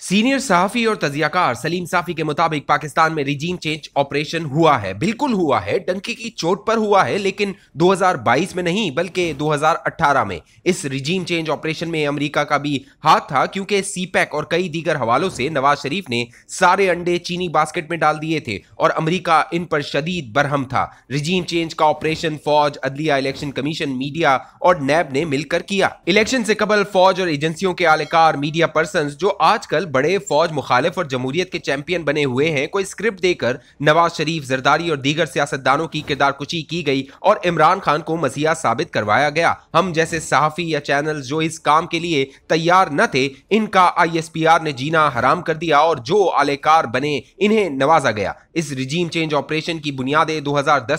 senior साफी और तजियाकार सलीम साफी के मुताबिक पाकिस्तान में रिजीम चेंज ऑपरेशन हुआ है बिल्कुल हुआ है डंकी की चोट पर हुआ है लेकिन 2022 में नहीं बल्कि 2018 में इस रिजीम चेंज ऑपरेशन में अमेरिका का भी हाथ था क्योंकि सीपैक e और कई दीगर हवालों से नवाज शरीफ ने सारे अंडे चीनी बास्केट में डाल दिए थे और अमरीका इन पर शदीद बरहम था रिजीम चेंज का ऑपरेशन फौज अदलिया इलेक्शन कमीशन मीडिया और नैब ने मिलकर किया इलेक्शन से कबल फौज और एजेंसियों के आलकार मीडिया पर्सन जो आजकल बड़े फौज मुखालिफ और जमहूरियत के चैंपियन बने हुए हैं कोई स्क्रिप्ट देकर नवाज शरीफ जरदारी और दीगर सियासतदानों की किरदार कुची की गई और इमरान खान को मसीहा साबित करवाया गया हम जैसे सहाफ़ी या चैनल जो इस काम के लिए तैयार न थे इनका आई ने जीना हराम कर दिया और जो आलेकार बने इन्हें नवाजा गया इस रिजीम चेंज ऑपरेशन की बुनियादें दो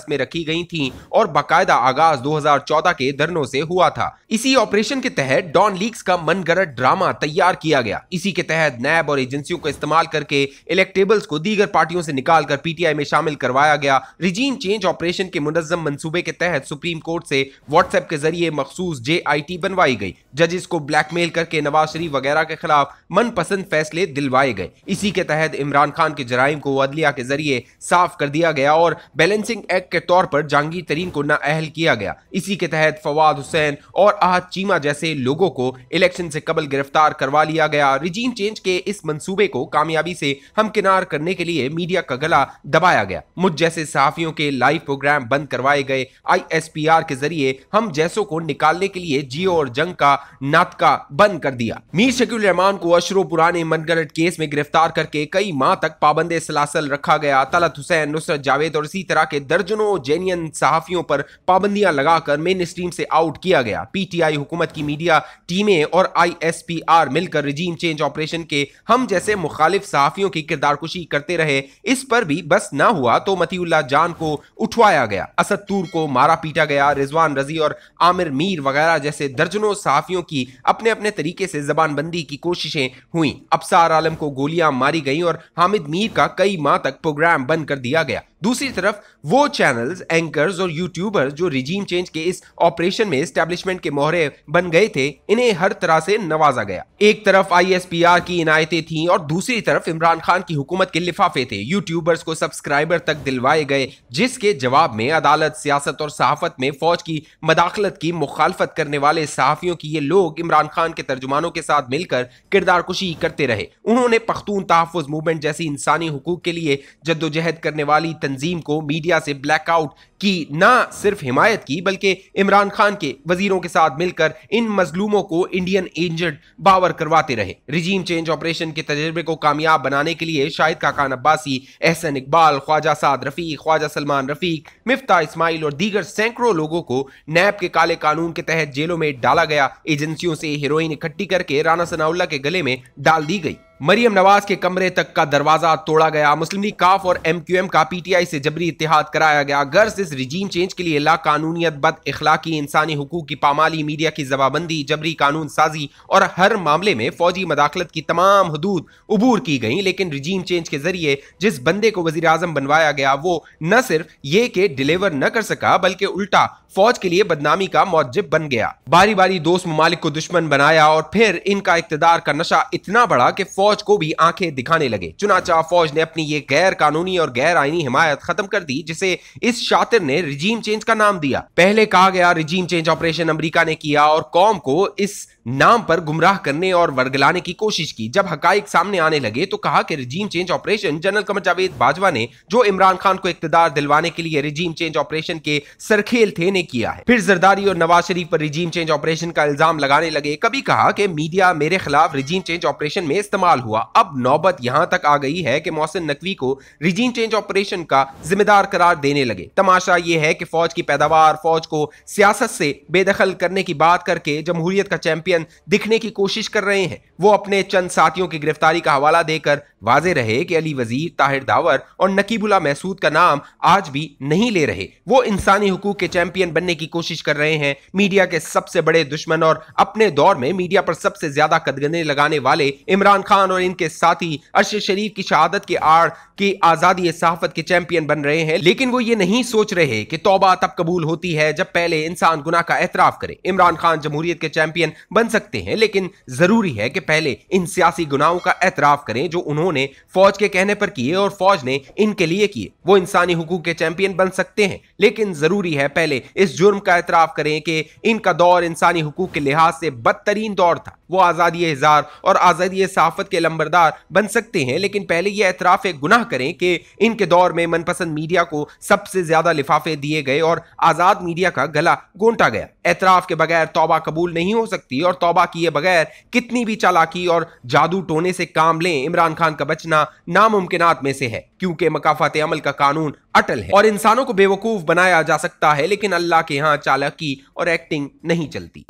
में रखी गई थी और बाकायदा आगाज दो के धरनों से हुआ था इसी ऑपरेशन के तहत डॉन लीक्स का मनगढ़ ड्रामा तैयार किया गया इसी के तहत नैब और एजेंसियों का इस्तेमाल करके इलेक्टेबल्स को दीगर पार्टियों से निकालकर पीटीआई में शामिल करवाया गया रिजीम चेंज ऑपरेशन के मुनजम मनसूबे के तहत सुप्रीम कोर्ट से व्हाट्सएप के जरिए मखसूस जे बनवाई गई जजेस को ब्लैकमेल करके नवाज शरीफ वगैरह के खिलाफ मनपसंद फैसले दिलवाए गए इसी के तहत इमरान खान के जराइम को अदलिया के जरिए साफ कर दिया गया और बैलेंसिंग एक्ट के तौर पर जहांगीर तरीन को नाअहल किया गया इसी के तहत फवाद हुसैन और अहद चीमा जैसे लोगों को इलेक्शन से कबल गिरफ्तार करवा लिया गया रिजीम चेंज के के इस मंसूबे को कामयाबी से हमकिनार करने के लिए मीडिया का गला दबाया गया मुझ जैसे सहाफियों के लाइव प्रोग्राम बंद करवाए गए आईएसपीआर के जरिए हम जैसों को निकालने के लिए जियो और जंग का नाटका बंद कर दिया मीर शकील रहमान को अशरों पुराने मनगढ़ केस में गिरफ्तार करके कई माह तक पाबंद सलासल रखा गया तलत हुसैन नुसरत जावेद और इसी तरह के दर्जनों जेनियन सहाफियों पर पाबंदियां लगाकर मेन स्ट्रीम से आउट किया गया पीटीआई हुकूमत की मीडिया टीमें और आईएसपीआर मिलकर रिजीम चेंज ऑपरेशन के के हम जैसे मुखालिफ सहाफ़ियों की किरदार किरदारकुशी करते रहे इस पर भी बस ना हुआ तो मतीउल्ला जान को उठवाया गया असद तूर को मारा पीटा गया रिजवान रजी और आमिर मीर वगैरह जैसे दर्जनों सहाफ़ियों की अपने अपने तरीके से जबानबंदी की कोशिशें हुई अबसार आलम को गोलियां मारी गई और हामिद मीर का कई माह तक प्रोग्राम बंद कर दिया गया दूसरी तरफ वो चैनल्स एंकर्स और यूट्यूबर्स जो रिजीम चेंज के इस ऑपरेशन में स्टैब्लिशमेंट के मोहरे बन गए थे इन्हें हर तरह से नवाजा गया एक तरफ आईएसपीआर की इनायतें थी और दूसरी तरफ इमरान खान की हुकूमत के लिफाफे थे यूट्यूबर्स को सब्सक्राइबर तक दिलवाए गए जिसके जवाब में अदालत सियासत और सहाफत में फौज की मदाखलत की मुखालफत करने वाले सहाफियों की ये लोग इमरान खान के तर्जुमानों के साथ मिलकर किरदार कुशी करते रहे उन्होंने पख्तून तहफ़ मूवमेंट जैसी इंसानी हकूक के लिए जद्दोजहद करने वाली तंजीम को मीडिया से ब्लैकआउट की ना सिर्फ हिमायत की बल्कि इमरान खान के वजीरों के साथ मिलकर इन मजलूमों को इंडियन एंजर्ड बावर करवाते रहे रिजीम चेंज ऑपरेशन के तजर्बे को कामयाब बनाने के लिए शाहिद काकान अब्बासी एहसन इकबाल ख्वाजा साद रफीक ख्वाजा सलमान रफीक मिफ्ता इसमाइल और दीगर सैकड़ों लोगों को नैब के काले कानून के तहत जेलों में डाला गया एजेंसियों से हीरोइन इकट्ठी करके राना सनाउल्ला के गले में डाल दी गई मरियम नवाज के कमरे तक का दरवाजा तोड़ा गया मुस्लिम लीग काफ और एम क्यू एम का पी टी आई से जबरी इतिहाद कराया गया गर्स इस रिजीम चेंज के लिए ला कानूनीत बद इखलाकी इंसानी हकूक की पामाली मीडिया की जवाबंदी जबरी कानून साजी और हर मामले में फौजी मदाखलत की तमाम हदूद अबूर की गई लेकिन रिजीम चेंज के जरिए जिस बंदे को वजी अजम बनवाया गया वो न सिर्फ ये के डिलीवर न कर सका बल्कि उल्टा फौज के लिए बदनामी का मौजिब बन गया बारी बारी दोस्त ममालिक को दुश्मन बनाया और फिर इनका इकतदार का नशा इतना बढ़ा कि फौज फौज को भी आंखें दिखाने लगे चुनाचा फौज ने अपनी ये गैर कानूनी और गैर आईनी हिमायत खत्म कर दी जिसे इस शातिर ने रिजीम चेंज का नाम दिया पहले कहा गया रिजीम चेंज ऑपरेशन अमरीका ने किया और कौम को इस नाम पर गुमराह करने और वर्गलाने की कोशिश की जब हकाइक सामने आने लगे तो कहा कि regime change operation general Qamar Javed Bajwa ने जो इमरान खान को इकतदार दिलवाने के लिए रिजीम चेंज ऑपरेशन के सरखेल थे ने किया है फिर जरदारी और नवाज शरीफ पर रिजीम चेंज ऑपरेशन का इल्जाम लगाने लगे कभी कहा कि मीडिया मेरे खिलाफ रिजीम चेंज ऑपरेशन में इस्तेमाल साल हुआ अब नौबत यहां तक आ गई है कि मोहसिन नकवी को रिजीम चेंज ऑपरेशन का जिम्मेदार करार देने लगे तमाशा यह है कि फौज की पैदावार फौज को सियासत से बेदखल करने की बात करके जमहूरियत का चैंपियन दिखने की कोशिश कर रहे हैं वो अपने चंद साथियों की गिरफ्तारी का हवाला देकर वाजे रहे कि अली वजीर ताहिर दावर और नकीबुल्ला महसूद का नाम आज भी नहीं ले रहे वो इंसानी हुकूक के चैंपियन बनने की कोशिश कर रहे हैं मीडिया के सबसे बड़े दुश्मन और अपने दौर में मीडिया पर सबसे ज्यादा कदगने लगाने वाले इमरान खान खान और इनके साथी अशर शरीफ की शहादत के आड़ के आज़ादी सहाफत के चैंपियन बन रहे हैं लेकिन वो ये नहीं सोच रहे कि तोबा तब कबूल होती है जब पहले इंसान गुना का एतराफ़ करे इमरान खान जमहूरियत के चैंपियन बन सकते हैं लेकिन ज़रूरी है कि पहले इन सियासी गुनाहों का एतराफ़ करें जो उन्होंने फौज के कहने पर किए और फौज ने इनके लिए किए वो इंसानी हकूक के चैंपियन बन सकते हैं लेकिन ज़रूरी है पहले इस जुर्म का एतराफ़ करें कि इनका दौर इंसानी हकूक के लिहाज से बदतरीन दौर था वो आज़ादी हजार और आज़ादी सहाफ़त के लंबरदार बन सकते हैं लेकिन पहले यह एतराफ़ एक गुनाह करें कि इनके दौर में मनपसंद मीडिया को सबसे ज़्यादा लिफाफे दिए गए और आज़ाद मीडिया का गला गोंटा गया एतराफ़ के बगैर तोबा कबूल नहीं हो सकती और तोबा किए बगैर कितनी भी चालाकी और जादू टोने से काम लें इमरान खान का बचना नामुमकिन में से है क्योंकि मकाफात अमल का कानून अटल है और इंसानों को बेवकूफ़ बनाया जा सकता है लेकिन अल्लाह के यहाँ चालाकी और एक्टिंग नहीं चलती